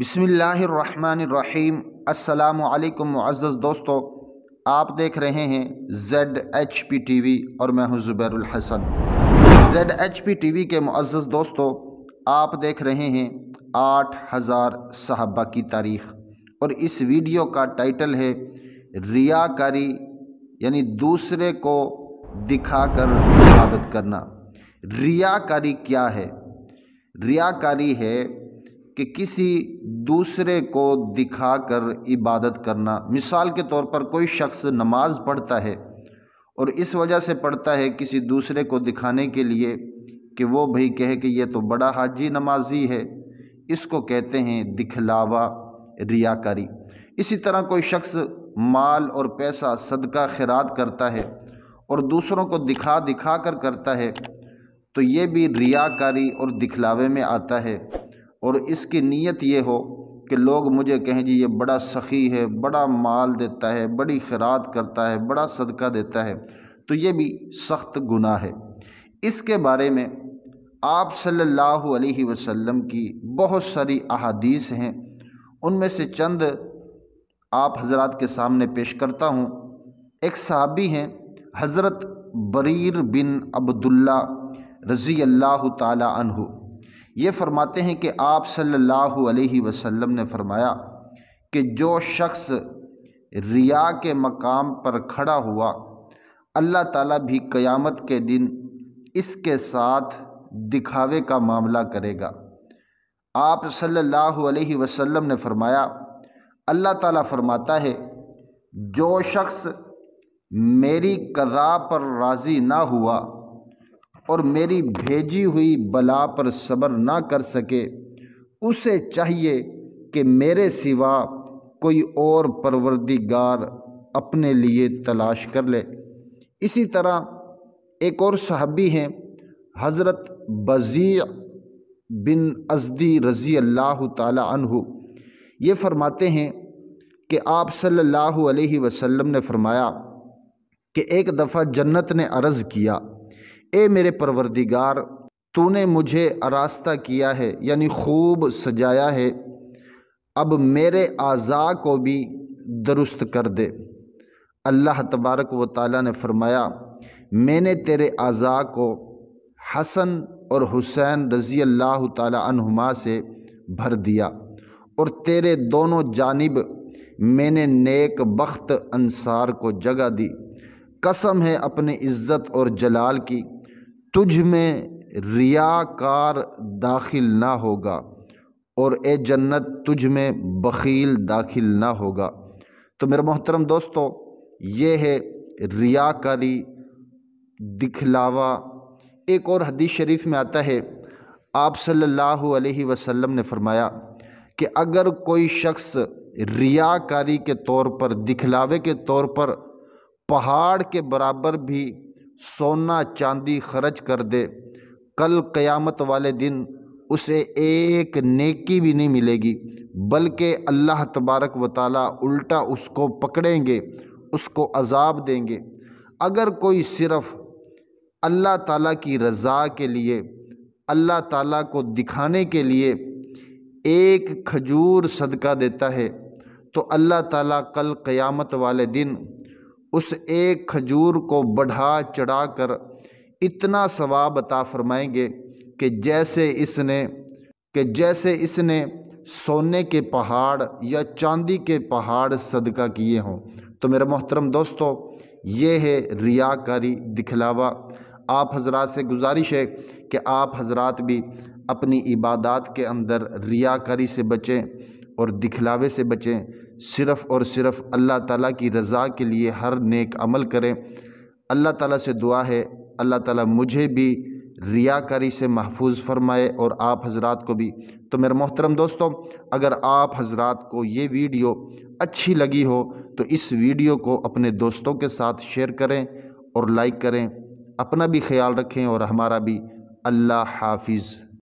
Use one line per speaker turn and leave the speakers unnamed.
बिसमीम् अल्लाम मुआज़ दोस्तों आप देख रहे हैं Z H P T V और मैं हूँ Zubairul Hasan Z H P T V के मुआज़ दोस्तों आप देख रहे हैं आठ हज़ार साहबा की तारीख़ और इस वीडियो का टाइटल है रियाकारी यानी दूसरे को कर इबादत करना रियाकारी क्या है रियाकारी है कि किसी दूसरे को दिखाकर इबादत करना मिसाल के तौर पर कोई शख्स नमाज पढ़ता है और इस वजह से पढ़ता है किसी दूसरे को दिखाने के लिए कि वो भाई कहे कि ये तो बड़ा हाजी नमाजी है इसको कहते हैं दिखलावा रियाकारी इसी तरह कोई शख्स माल और पैसा सदका खैरात करता है और दूसरों को दिखा दिखा कर करता है तो ये भी रियाकारी और दिखलावे में आता है और इसकी नीयत ये हो कि लोग मुझे कहें जी ये बड़ा सखी है बड़ा माल देता है बड़ी खरात करता है बड़ा सदका देता है तो ये भी सख्त गुनाह है इसके बारे में आप सल्लल्लाहु अलैहि वसल्लम की बहुत सारी अहादीस हैं उनमें से चंद आप हजरत के सामने पेश करता हूँ एक सहाबी हैं हज़रत बरीर बिन अब्दुल्ला रज़ी अल्लाह तहु ये फरमाते हैं कि आप सल्लल्लाहु अलैहि वसल्लम ने फरमाया कि जो शख्स रिया के मकाम पर खड़ा हुआ अल्लाह ताला भी क़यामत के दिन इसके साथ दिखावे का मामला करेगा आप सल्लल्लाहु अलैहि वसल्लम ने फरमाया अल्लाह ताला फरमाता है जो शख्स मेरी कज़ा पर राज़ी ना हुआ और मेरी भेजी हुई बला पर सब्र ना कर सके उसे चाहिए कि मेरे सिवा कोई और परवरदिगार अपने लिए तलाश कर ले इसी तरह एक और साहबी हैं हज़रत बज़ी बिन अजदी रज़ी अल्लाह तहु ये फ़रमाते हैं कि आप सल्लल्लाहु अलैहि वसल्लम ने फ़रमाया कि एक दफ़ा जन्नत ने अर्ज़ किया ए मेरे परवरदिगार तूने मुझे आरास्ता किया है यानी खूब सजाया है अब मेरे आज़ा को भी दुरुस्त कर दे अल्लाह तबारक व ताली ने फरमाया मैंने तेरे आज़ा को हसन और हुसैन रज़ी अल्लाह तुमा से भर दिया और तेरे दोनों जानब मैंने नेक बख्त अनसार को जगह दी कसम है अपने इज़्ज़त और जलाल की तुझ में रियाकार दाखिल ना होगा और ए जन्नत तुझ में बखील दाखिल ना होगा तो मेरे मोहतरम दोस्तों ये है रियाकारी दिखलावा एक और हदीस शरीफ में आता है आप सल्लल्लाहु अलैहि वसल्लम ने फरमाया कि अगर कोई शख्स रियाकारी के तौर पर दिखलावे के तौर पर पहाड़ के बराबर भी सोना चांदी खर्च कर दे कल क़यामत वाले दिन उसे एक नेकी भी नहीं मिलेगी बल्कि अल्लाह तबारक व ताली उल्टा उसको पकड़ेंगे उसको अजाब देंगे अगर कोई सिर्फ़ अल्लाह ताला की रज़ा के लिए अल्लाह ताला को दिखाने के लिए एक खजूर सदका देता है तो अल्लाह ताला कल क़यामत वाले दिन उस एक खजूर को बढ़ा चढ़ा कर इतना सवाब अता फरमाएंगे कि जैसे इसने कि जैसे इसने सोने के पहाड़ या चांदी के पहाड़ सदका किए हों तो मेरे मोहतरम दोस्तों ये है रियाकारी दिखलावा आप हजरात से गुजारिश है कि आप हजरात भी अपनी इबादत के अंदर रियाकारी से बचें और दिखलावे से बचें सिर्फ़ और सिर्फ़ अल्लाह ताला की रज़ा के लिए हर नेक अमल करें अल्लाह ताला से दुआ है अल्लाह ताला मुझे भी रियाकारी से महफूज फरमाए और आप हजरात को भी तो मेरे मोहतरम दोस्तों अगर आप हजरात को ये वीडियो अच्छी लगी हो तो इस वीडियो को अपने दोस्तों के साथ शेयर करें और लाइक करें अपना भी ख्याल रखें और हमारा भी अल्लाह हाफिज़